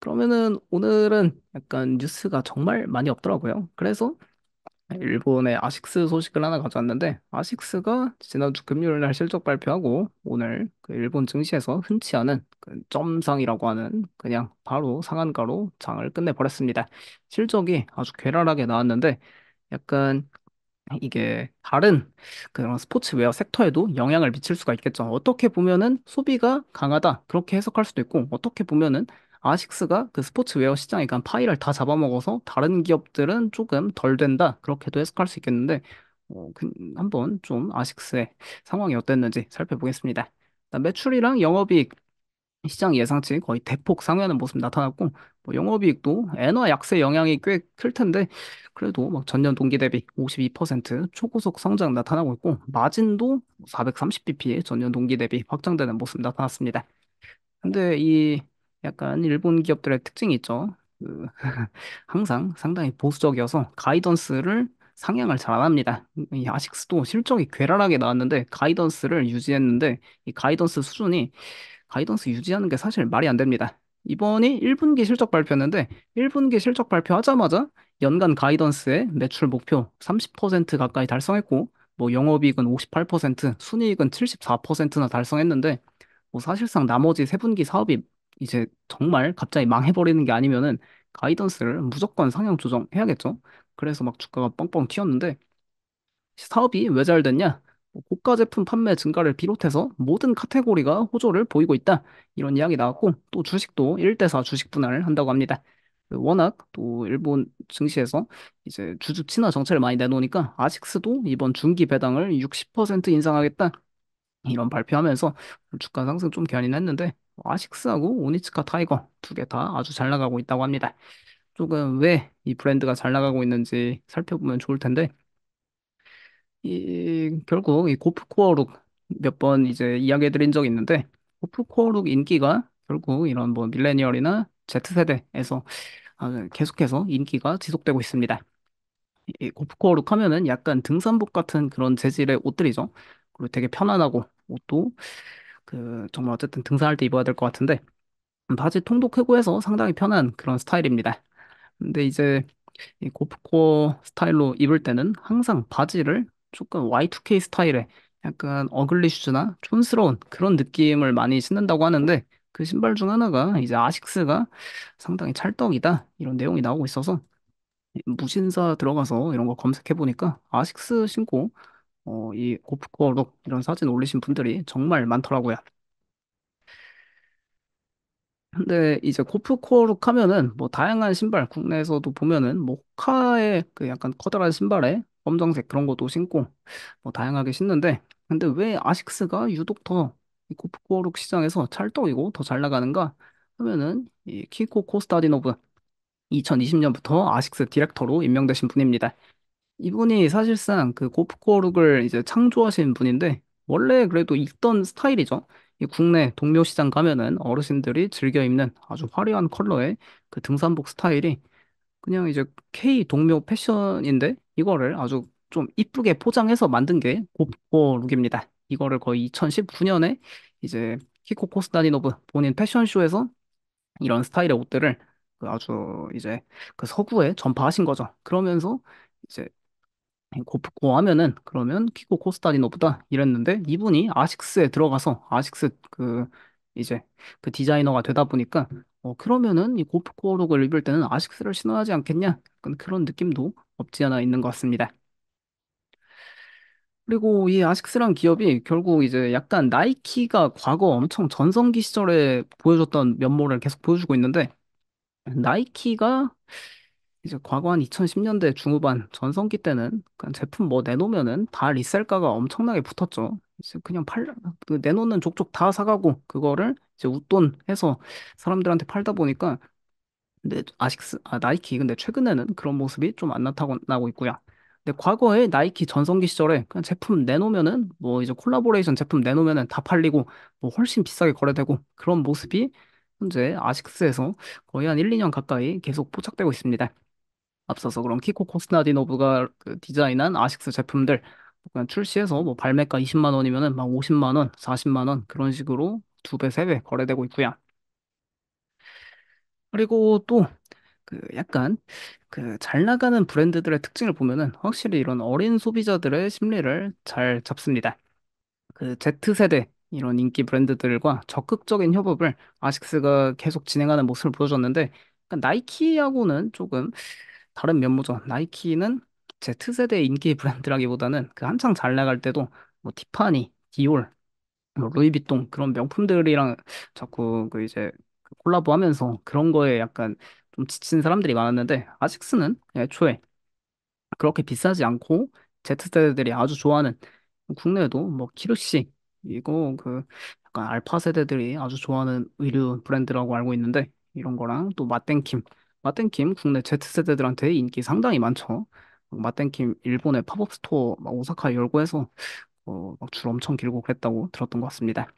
그러면은 오늘은 약간 뉴스가 정말 많이 없더라고요. 그래서 일본의 아식스 소식을 하나 가져왔는데 아식스가 지난주 금요일 날 실적 발표하고 오늘 그 일본 증시에서 흔치 않은 그 점상이라고 하는 그냥 바로 상한가로 장을 끝내버렸습니다. 실적이 아주 괴랄하게 나왔는데 약간 이게 다른 그런 스포츠웨어 섹터에도 영향을 미칠 수가 있겠죠. 어떻게 보면은 소비가 강하다. 그렇게 해석할 수도 있고, 어떻게 보면은 아식스가 그 스포츠웨어 시장에 간 파이를 다 잡아먹어서 다른 기업들은 조금 덜 된다. 그렇게도 해석할 수 있겠는데, 어, 그- 한번 좀 아식스의 상황이 어땠는지 살펴보겠습니다. 매출이랑 영업이익 시장 예상치 거의 대폭 상회하는 모습 나타났고 뭐 영업이익도 엔화 약세 영향이 꽤 클 텐데 그래도 막 전년 동기 대비 52% 초고속 성장 나타나고 있고 마진도 430bp의 전년 동기 대비 확장되는 모습 나타났습니다. 근데 이 약간 일본 기업들의 특징이 있죠. 그 항상 상당히 보수적이어서 가이던스를 상향을 잘 안 합니다. 이 아식스도 실적이 괴랄하게 나왔는데 가이던스를 유지했는데 이 가이던스 수준이 가이던스 유지하는 게 사실 말이 안 됩니다. 이번이 1분기 실적 발표였는데 1분기 실적 발표하자마자 연간 가이던스의 매출 목표 30% 가까이 달성했고 뭐 영업이익은 58%, 순이익은 74%나 달성했는데 뭐 사실상 나머지 3분기 사업이 이제 정말 갑자기 망해버리는 게 아니면은 가이던스를 무조건 상향 조정해야겠죠. 그래서 막 주가가 뻥뻥 튀었는데 사업이 왜 잘 됐냐? 뭐 고가 제품 판매 증가를 비롯해서 모든 카테고리가 호조를 보이고 있다. 이런 이야기 나왔고 또 주식도 1대4 주식 분할을 한다고 합니다. 그 워낙 또 일본 증시에서 이제 주주 친화 정책을 많이 내놓으니까 아식스도 이번 중기 배당을 60% 인상하겠다. 이런 발표하면서 주가 상승 좀 견인했는데 아식스하고 오니츠카 타이거 두 개 다 아주 잘 나가고 있다고 합니다. 조금 왜 이 브랜드가 잘 나가고 있는지 살펴보면 좋을 텐데 이 결국 이 고프코어룩 몇 번 이제 이야기해 드린 적이 있는데 고프코어룩 인기가 결국 이런 뭐 밀레니얼이나 Z세대에서 아, 계속해서 인기가 지속되고 있습니다. 이 고프코어룩 하면은 약간 등산복 같은 그런 재질의 옷들이죠. 그리고 되게 편안하고 옷도 그 정말 어쨌든 등산할 때 입어야 될 것 같은데 음, 바지 통도 크고 해서 상당히 편한 그런 스타일입니다. 근데 이제 이고프코 스타일로 입을 때는 항상 바지를 조금 Y2K 스타일의 약간 어글리 슈즈나 촌스러운 그런 느낌을 많이 신는다고 하는데 그 신발 중 하나가 이제 아식스가 상당히 찰떡이다 이런 내용이 나오고 있어서 무신사 들어가서 이런 거 검색해 보니까 아식스 신고 어, 이 고프코룩 어 이런 사진 올리신 분들이 정말 많더라고요. 근데 이제 고프코룩 하면은 뭐 다양한 신발 국내에서도 보면은 뭐 호카의 그 약간 커다란 신발에 검정색 그런 것도 신고 뭐 다양하게 신는데 근데 왜 아식스가 유독 더이 고프코룩 시장에서 찰떡이고 더 잘 나가는가 하면은 이 키코 코스타디노브 2020년부터 아식스 디렉터로 임명되신 분입니다. 이분이 사실상 그 고프코룩을 이제 창조하신 분인데 원래 그래도 있던 스타일이죠. 이 국내 동묘 시장 가면은 어르신들이 즐겨 입는 아주 화려한 컬러의 그 등산복 스타일이 그냥 이제 K 동묘 패션인데 이거를 아주 좀 이쁘게 포장해서 만든 게 고프코룩입니다. 이거를 거의 2019년에 이제 키코 코스다니노브 본인 패션쇼에서 이런 스타일의 옷들을 그 아주 이제 그 서구에 전파하신 거죠. 그러면서 이제 고, 프 하면은 그러면 키코 코스타디노보다 이랬는데 이분이 아식스에 들어가서 아식스 그 이제 그 디자이너가 되다 보니까 어 그러면은 이고프코어룩을 입을 때는 아식스를 신어야지 않겠냐? 그, 그런 느낌도 없지 않아 있는 것 같습니다. 그리고 이 아식스란 기업이 결국 이제 약간 나이키가 과거 엄청 전성기 시절에 보여줬던 면모를 계속 보여주고 있는데 나이키가 이제 과거 한 2010년대 중후반 전성기 때는 그냥 그러니까 제품 뭐 내놓으면은 다 리셀가가 엄청나게 붙었죠. 이제 그냥 팔, 그 내놓는 족족 다 사가고 그거를 이제 웃돈 해서 사람들한테 팔다 보니까 근데 아식스, 아, 나이키 근데 최근에는 그런 모습이 좀 안 나타나고 있고요. 근데 과거에 나이키 전성기 시절에 그냥 제품 내놓으면은 뭐 이제 콜라보레이션 제품 내놓으면은 다 팔리고 뭐 훨씬 비싸게 거래되고 그런 모습이 현재 아식스에서 거의 한 1, 2년 가까이 계속 포착되고 있습니다. 앞서서 그럼 키코 코스나디노브가그 디자인한 아식스 제품들 뭐 그냥 출시해서 뭐 발매가 20만 원이면은 막 50만 원, 40만 원 그런 식으로 두 배, 세 배 거래되고 있고요. 그리고 또그 약간 그잘 나가는 브랜드들의 특징을 보면은 확실히 이런 어린 소비자들의 심리를 잘 잡습니다. 그 Z세대 이런 인기 브랜드들과 적극적인 협업을 아식스가 계속 진행하는 모습을 보여줬는데 그러니까 나이키하고는 조금 다른 면모죠. 나이키는 Z세대 의 인기 브랜드라기보다는 그 한창 잘 나갈 때도 뭐 티파니, 디올, 뭐 루이비통 그런 명품들이랑 자꾸 그 이제 그 콜라보하면서 그런 거에 약간 좀 지친 사람들이 많았는데 아식스는 애초에 그렇게 비싸지 않고 Z세대들이 아주 좋아하는 국내에도 뭐 키루시 이거 그 약간 알파 세대들이 아주 좋아하는 의류 브랜드라고 알고 있는데 이런 거랑 또 맛땡킴 마땡킴 국내 Z세대들한테 인기 상당히 많죠. 마땡킴 일본의 팝업 스토어 막 오사카 열고 해서 어, 막줄 엄청 길고 그랬다고 들었던 것 같습니다.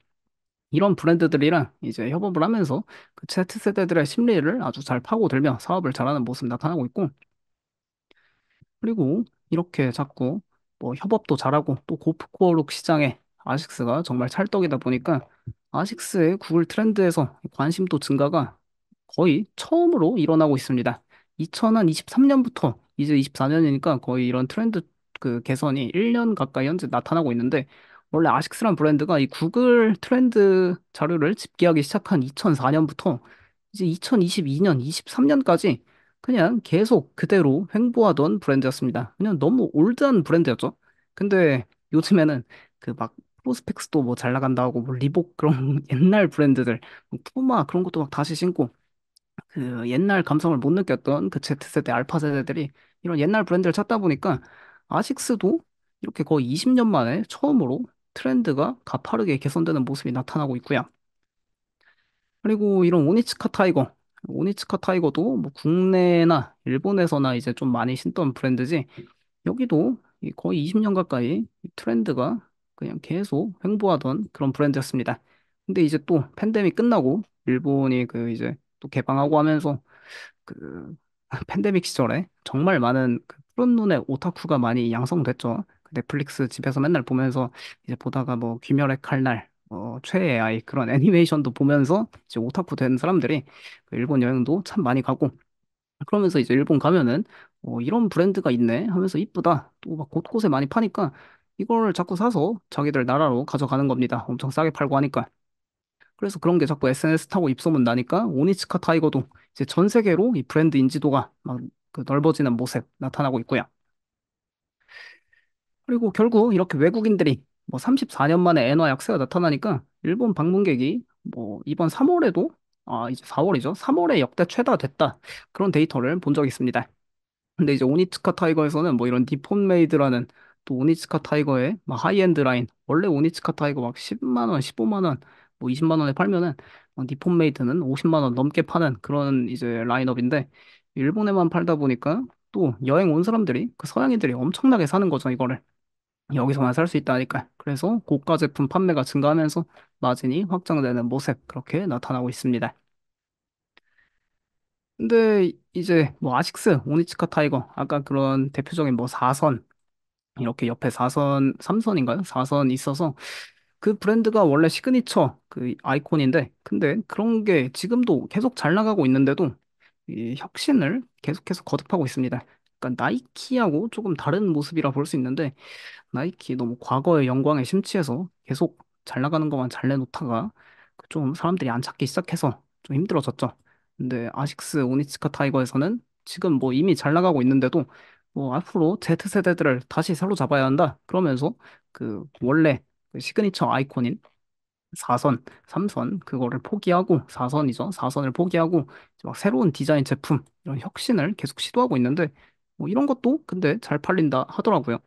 이런 브랜드들이랑 이제 협업을 하면서 그 Z세대들의 심리를 아주 잘 파고들며 사업을 잘하는 모습 나타나고 있고 그리고 이렇게 자꾸 뭐 협업도 잘하고 또 고프코어룩 시장에 아식스가 정말 찰떡이다 보니까 아식스의 구글 트렌드에서 관심도 증가가 거의 처음으로 일어나고 있습니다. 2023년부터 이제 24년이니까 거의 이런 트렌드 그 개선이 1년 가까이 현재 나타나고 있는데 원래 아식스란 브랜드가 이 구글 트렌드 자료를 집계하기 시작한 2004년부터 이제 2022년, 23년까지 그냥 계속 그대로 횡보하던 브랜드였습니다. 그냥 너무 올드한 브랜드였죠. 근데 요즘에는 그막 프로스펙스도 뭐 잘 나간다고 뭐 리복 그런 옛날 브랜드들, 뭐 푸마 그런 것도 막 다시 신고 그 옛날 감성을 못 느꼈던 그 Z세대, 알파 세대들이 이런 옛날 브랜드를 찾다 보니까 아식스도 이렇게 거의 20년 만에 처음으로 트렌드가 가파르게 개선되는 모습이 나타나고 있고요. 그리고 이런 오니츠카 타이거, 오니츠카 타이거도 뭐 국내나 일본에서나 이제 좀 많이 신던 브랜드지 여기도 거의 20년 가까이 이 트렌드가 그냥 계속 횡보하던 그런 브랜드였습니다. 근데 이제 또 팬데믹 끝나고 일본이 그 이제 또 개방하고 하면서 그 팬데믹 시절에 정말 많은 그 푸른 눈의 오타쿠가 많이 양성됐죠. 그 넷플릭스 집에서 맨날 보면서 이제 보다가 뭐 귀멸의 칼날, 어, 뭐 최애 아이 그런 애니메이션도 보면서 이제 오타쿠 된 사람들이 그 일본 여행도 참 많이 가고 그러면서 이제 일본 가면은 어, 이런 브랜드가 있네 하면서 이쁘다 또 막 곳곳에 많이 파니까 이걸 자꾸 사서 자기들 나라로 가져가는 겁니다. 엄청 싸게 팔고 하니까. 그래서 그런 게 자꾸 SNS 타고 입소문 나니까 오니츠카 타이거도 이제 전 세계로 이 브랜드 인지도가 막그 넓어지는 모습 나타나고 있고요. 그리고 결국 이렇게 외국인들이 뭐 34년 만에 엔화 약세가 나타나니까 일본 방문객이 뭐 이번 3월에도 아 이제 4월이죠. 3월에 역대 최다 됐다. 그런 데이터를 본 적이 있습니다. 근데 이제 오니츠카 타이거에서는 뭐 이런 디폰메이드라는또 오니츠카 타이거의 막 하이엔드 라인 원래 오니츠카 타이거 막 10만 원, 15만 원뭐 20만 원에 팔면은 어, 니폰메이드는 50만 원 넘게 파는 그런 이제 라인업인데 일본에만 팔다 보니까 또 여행 온 사람들이 그 서양인들이 엄청나게 사는 거죠 이거를 여기서만 살 수 있다니까 그래서 고가 제품 판매가 증가하면서 마진이 확장되는 모습 그렇게 나타나고 있습니다. 근데 이제 뭐 아식스, 오니츠카 타이거 아까 그런 대표적인 뭐 4선 이렇게 옆에 4선, 3선인가요? 4선 있어서 그 브랜드가 원래 시그니처 그 아이콘인데, 근데 그런 게 지금도 계속 잘 나가고 있는데도 이 혁신을 계속해서 거듭하고 있습니다. 그러니까 나이키하고 조금 다른 모습이라 볼 수 있는데, 나이키 너무 과거의 영광에 심취해서 계속 잘 나가는 것만 잘 내놓다가 그 좀 사람들이 안 찾기 시작해서 좀 힘들어졌죠. 근데 아식스 오니츠카 타이거에서는 지금 뭐 이미 잘 나가고 있는데도 뭐 앞으로 Z세대들을 다시 사로잡아야 한다. 그러면서 그 원래 그 시그니처 아이콘인 4선, 3선 그거를 포기하고 4선이죠. 4선을 포기하고 막 새로운 디자인 제품 이런 혁신을 계속 시도하고 있는데 뭐 이런 것도 근데 잘 팔린다 하더라고요.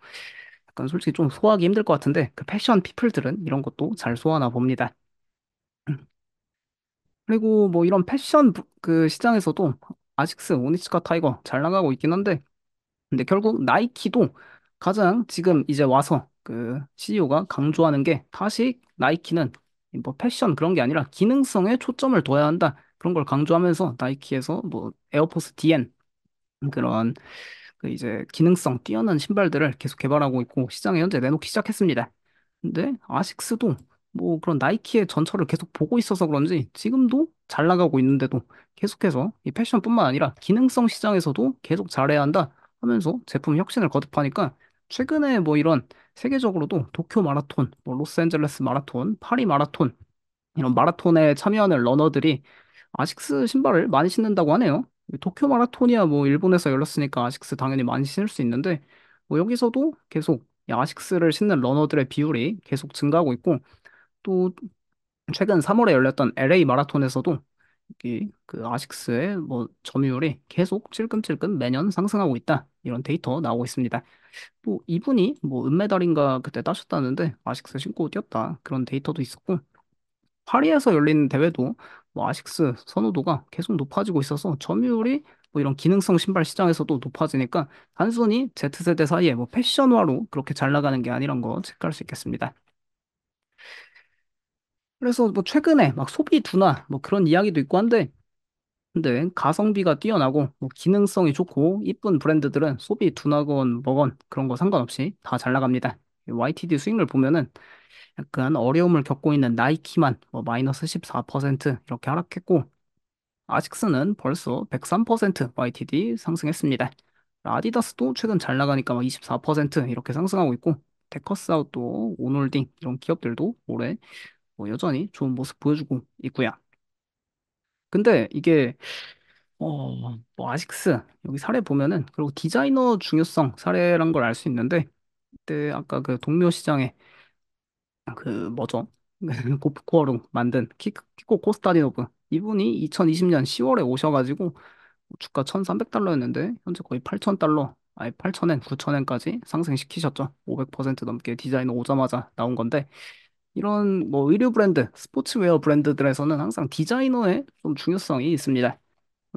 약간 솔직히 좀 소화하기 힘들 것 같은데 그 패션 피플들은 이런 것도 잘소화나 봅니다. 그리고 뭐 이런 패션 그 시장에서도 아식스, 오니츠카 타이거 잘 나가고 있긴 한데 근데 결국 나이키도 가장 지금 이제 와서 그 CEO가 강조하는 게 다시 나이키는 뭐 패션 그런 게 아니라 기능성에 초점을 둬야 한다. 그런 걸 강조하면서 나이키에서 뭐 에어포스 DN 그런 그 이제 기능성 뛰어난 신발들을 계속 개발하고 있고 시장에 현재 내놓기 시작했습니다. 근데 아식스도 뭐 그런 나이키의 전철을 계속 보고 있어서 그런지 지금도 잘 나가고 있는데도 계속해서 이 패션뿐만 아니라 기능성 시장에서도 계속 잘해야 한다 하면서 제품 혁신을 거듭하니까 최근에 뭐 이런 세계적으로도 도쿄 마라톤, 뭐 로스앤젤레스 마라톤, 파리 마라톤 이런 마라톤에 참여하는 러너들이 아식스 신발을 많이 신는다고 하네요. 도쿄 마라톤이야 뭐 일본에서 열렸으니까 아식스 당연히 많이 신을 수 있는데 뭐 여기서도 계속 아식스를 신는 러너들의 비율이 계속 증가하고 있고 또 최근 3월에 열렸던 LA 마라톤에서도 이그 아식스의 뭐 점유율이 계속 찔끔찔끔 매년 상승하고 있다. 이런 데이터 나오고 있습니다. 뭐 이분이 뭐 은메달인가 그때 따셨다는데 아식스 신고 뛰었다. 그런 데이터도 있었고 파리에서 열린 대회도 뭐 아식스 선호도가 계속 높아지고 있어서 점유율이 뭐 이런 기능성 신발 시장에서도 높아지니까 단순히 Z세대 사이에 뭐 패션화로 그렇게 잘 나가는 게 아니란 거 체크할 수 있겠습니다. 그래서 뭐 최근에 막 소비 둔화 뭐 그런 이야기도 있고 한데 근데 가성비가 뛰어나고 뭐 기능성이 좋고 이쁜 브랜드들은 소비 둔화건 뭐건 그런 거 상관없이 다 잘 나갑니다. YTD 수익률 보면은 약간 어려움을 겪고 있는 나이키만 뭐 마이너스 14% 이렇게 하락했고 아식스는 벌써 103% YTD 상승했습니다. 아디다스도 최근 잘 나가니까 막24% 이렇게 상승하고 있고 데커스아웃도 오놀딩 이런 기업들도 올해 뭐 여전히 좋은 모습 보여주고 있고요. 근데 이게 어, 뭐 아식스 여기 사례 보면은 그리고 디자이너 중요성 사례란 걸 알 수 있는데 그때 아까 그 동묘 시장에 그 뭐죠? 그 고프코어로 만든 키, 코 코스타디노브 이분이 2020년 10월에 오셔가지고 뭐 주가 1,300달러였는데 현재 거의 8,000달러 아예 8,000엔 9,000엔까지 상승시키셨죠. 500% 넘게 디자이너 오자마자 나온 건데 이런 뭐 의류 브랜드, 스포츠웨어 브랜드들에서는 항상 디자이너의 좀 중요성이 있습니다.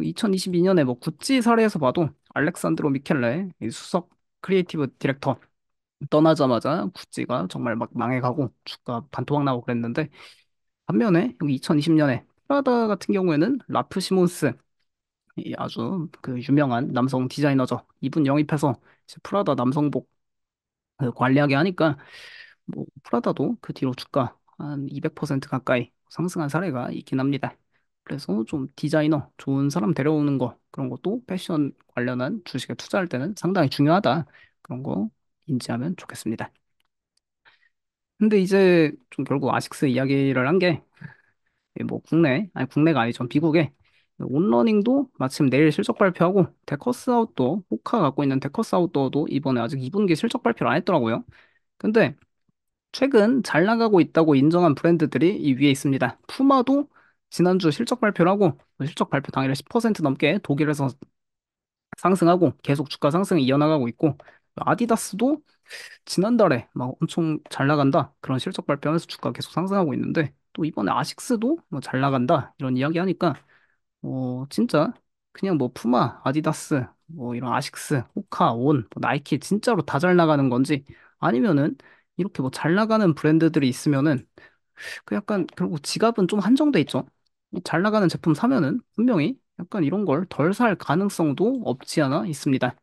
2022년에 뭐 구찌 사례에서 봐도 알렉산드로 미켈레 이 수석 크리에이티브 디렉터 떠나자마자 구찌가 정말 막 망해가고 주가 반토막 나고 그랬는데 반면에 여기 2020년에 프라다 같은 경우에는 라프 시몬스 이 아주 그 유명한 남성 디자이너죠. 이분 영입해서 이제 프라다 남성복 관리하게 하니까 뭐 프라다도 그 뒤로 주가 한 200% 가까이 상승한 사례가 있긴 합니다. 그래서 좀 디자이너, 좋은 사람 데려오는 거, 그런 것도 패션 관련한 주식에 투자할 때는 상당히 중요하다. 그런 거 인지하면 좋겠습니다. 근데 이제 좀 결국 아식스 이야기를 한 게, 뭐 국내, 아니 국내가 아니죠. 미국에 온러닝도 마침 내일 실적 발표하고, 데커스 아웃도어, 호카 갖고 있는 데커스 아웃도어도 이번에 아직 2분기 실적 발표를 안 했더라고요. 근데 최근 잘 나가고 있다고 인정한 브랜드들이 이 위에 있습니다. 푸마도 지난주 실적 발표라고 실적 발표 당일에 10% 넘게 독일에서 상승하고 계속 주가 상승이 이어나가고 있고 아디다스도 지난달에 막 엄청 잘 나간다 그런 실적 발표하면서 주가 계속 상승하고 있는데 또 이번에 아식스도 뭐 잘 나간다 이런 이야기 하니까 어 진짜 그냥 뭐 푸마, 아디다스, 뭐 이런 아식스, 호카, 온, 뭐 나이키 진짜로 다 잘 나가는 건지 아니면은 이렇게 뭐 잘 나가는 브랜드들이 있으면은 그 약간 그리고 지갑은 좀 한정돼 있죠. 잘 나가는 제품 사면은 분명히 약간 이런 걸 덜 살 가능성도 없지 않아 있습니다.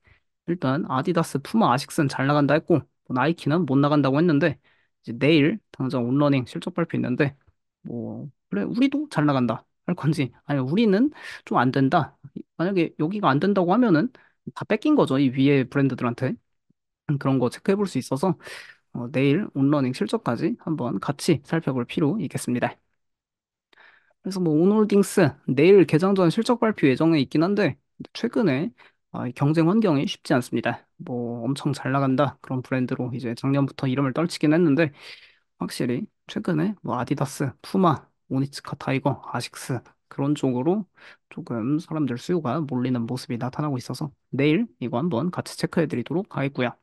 일단 아디다스, 푸마, 아식스는 잘 나간다 했고 뭐 나이키는 못 나간다고 했는데 이제 내일 당장 온러닝 실적 발표 있는데 뭐 그래 우리도 잘 나간다 할 건지 아니 우리는 좀 안 된다 만약에 여기가 안 된다고 하면은 다 뺏긴 거죠 이 위에 브랜드들한테 그런 거 체크해 볼 수 있어서 어, 내일 온러닝 실적까지 한번 같이 살펴볼 필요 있겠습니다. 그래서 뭐 온홀딩스 내일 개장 전 실적 발표 예정에 있긴 한데 최근에 아, 경쟁 환경이 쉽지 않습니다. 뭐 엄청 잘 나간다 그런 브랜드로 이제 작년부터 이름을 떨치긴 했는데 확실히 최근에 뭐 아디다스, 푸마, 오니츠카 타이거, 아식스 그런 쪽으로 조금 사람들 수요가 몰리는 모습이 나타나고 있어서 내일 이거 한번 같이 체크해 드리도록 하겠고요.